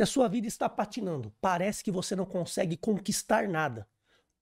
e a sua vida está patinando. Parece que você não consegue conquistar nada.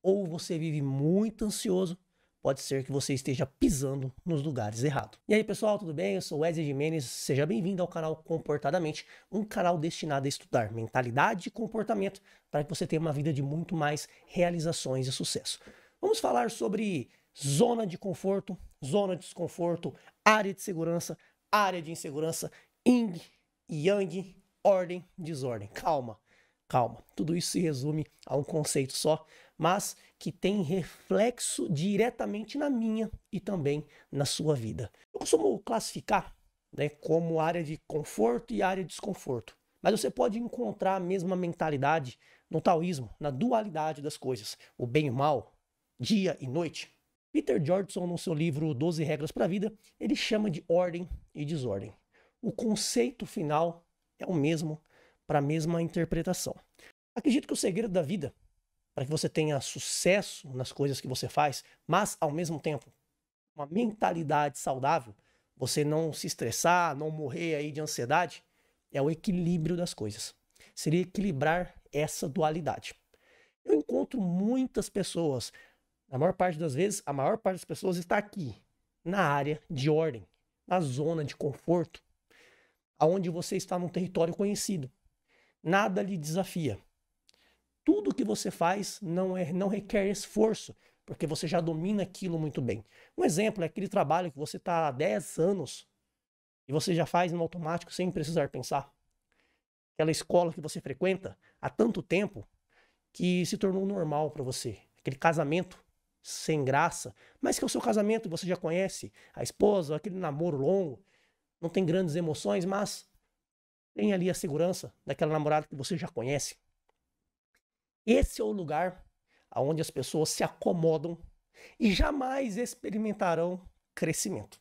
Ou você vive muito ansioso, pode ser que você esteja pisando nos lugares errados. E aí pessoal, tudo bem? Eu sou Wesley Jimenez, seja bem-vindo ao canal Comportadamente, um canal destinado a estudar mentalidade e comportamento para que você tenha uma vida de muito mais realizações e sucesso. Vamos falar sobre zona de conforto, zona de desconforto, área de segurança, área de insegurança, Ying, Yang, ordem, desordem. Calma, calma. Tudo isso se resume a um conceito só, mas que tem reflexo diretamente na minha e também na sua vida. Eu costumo classificar né, como área de conforto e área de desconforto. Mas você pode encontrar a mesma mentalidade no taoísmo, na dualidade das coisas, o bem e o mal, dia e noite. Peter Jordson, no seu livro 12 Regras para a Vida, ele chama de ordem e desordem. O conceito final é o mesmo para a mesma interpretação. Acredito que o segredo da vida, para que você tenha sucesso nas coisas que você faz, mas ao mesmo tempo uma mentalidade saudável, você não se estressar, não morrer aí de ansiedade, é o equilíbrio das coisas. Seria equilibrar essa dualidade. Eu encontro muitas pessoas, na maior parte das vezes, a maior parte das pessoas está aqui, na área de ordem, na zona de conforto, aonde você está num território conhecido. Nada lhe desafia. Tudo que você faz não, é, não requer esforço, porque você já domina aquilo muito bem. Um exemplo é aquele trabalho que você está há 10 anos e você já faz no automático sem precisar pensar. Aquela escola que você frequenta há tanto tempo que se tornou normal para você. Aquele casamento sem graça, mas que é o seu casamento você já conhece, a esposa, aquele namoro longo, não tem grandes emoções, mas tem ali a segurança daquela namorada que você já conhece. Esse é o lugar onde as pessoas se acomodam e jamais experimentarão crescimento.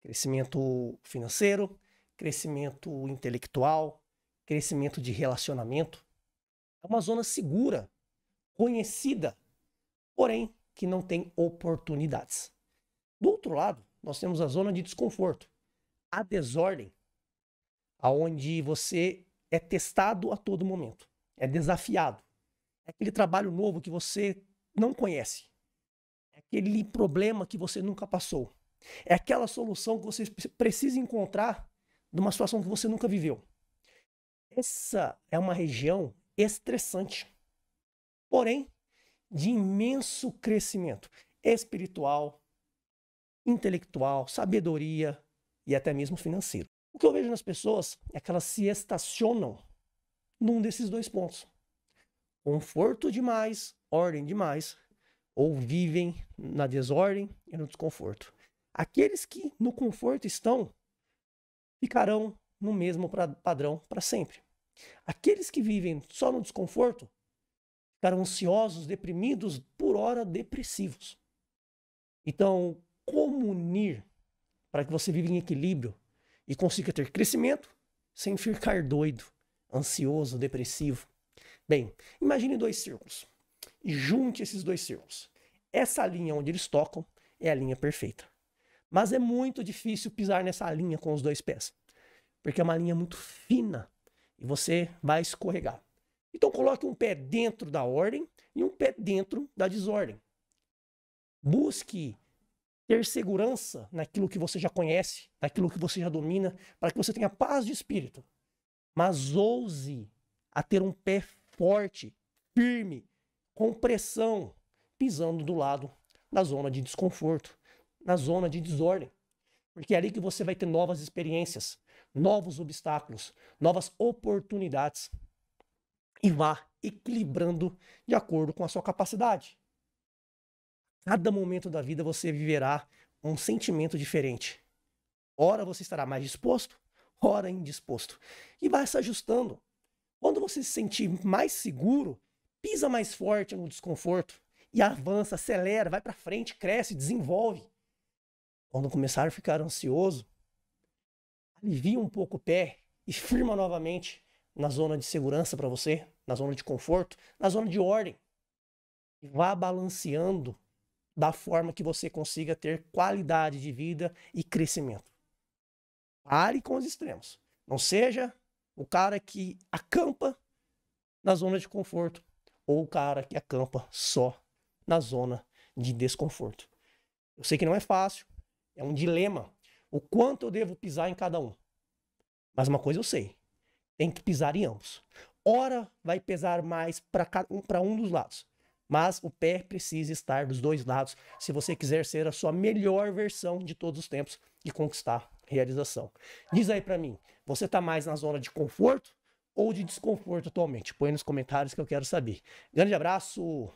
Crescimento financeiro, crescimento intelectual, crescimento de relacionamento. É uma zona segura, conhecida, porém que não tem oportunidades. Do outro lado, nós temos a zona de desconforto a desordem, aonde você é testado a todo momento, é desafiado. É aquele trabalho novo que você não conhece. É aquele problema que você nunca passou. É aquela solução que você precisa encontrar numa situação que você nunca viveu. Essa é uma região estressante, porém de imenso crescimento espiritual, intelectual, sabedoria, e até mesmo financeiro. O que eu vejo nas pessoas é que elas se estacionam num desses dois pontos: conforto demais, ordem demais, ou vivem na desordem e no desconforto. Aqueles que no conforto estão ficarão no mesmo padrão para sempre. Aqueles que vivem só no desconforto ficarão ansiosos, deprimidos, por hora depressivos. Então, como unir para que você viva em equilíbrio e consiga ter crescimento sem ficar doido, ansioso, depressivo. Bem, imagine dois círculos e junte esses dois círculos. Essa linha onde eles tocam é a linha perfeita. Mas é muito difícil pisar nessa linha com os dois pés, porque é uma linha muito fina e você vai escorregar. Então coloque um pé dentro da ordem e um pé dentro da desordem. Busque ter segurança naquilo que você já conhece, naquilo que você já domina, para que você tenha paz de espírito. Mas ouse a ter um pé forte, firme, com pressão, pisando do lado da zona de desconforto, na zona de desordem. Porque é ali que você vai ter novas experiências, novos obstáculos, novas oportunidades. E vá equilibrando de acordo com a sua capacidade. Cada momento da vida você viverá um sentimento diferente. Ora você estará mais disposto, ora indisposto. E vai se ajustando. Quando você se sentir mais seguro, pisa mais forte no desconforto e avança, acelera, vai para frente, cresce, desenvolve. Quando começar a ficar ansioso, alivia um pouco o pé e firma novamente na zona de segurança para você, na zona de conforto, na zona de ordem. E vá balanceando da forma que você consiga ter qualidade de vida e crescimento. Pare com os extremos. Não seja o cara que acampa na zona de conforto ou o cara que acampa só na zona de desconforto. Eu sei que não é fácil, é um dilema o quanto eu devo pisar em cada um. Mas uma coisa eu sei, tem que pisar em ambos. Ora vai pesar mais para um, um dos lados. Mas o pé precisa estar dos dois lados se você quiser ser a sua melhor versão de todos os tempos e conquistar realização. Diz aí para mim, você está mais na zona de conforto ou de desconforto atualmente? Põe nos comentários que eu quero saber. Grande abraço!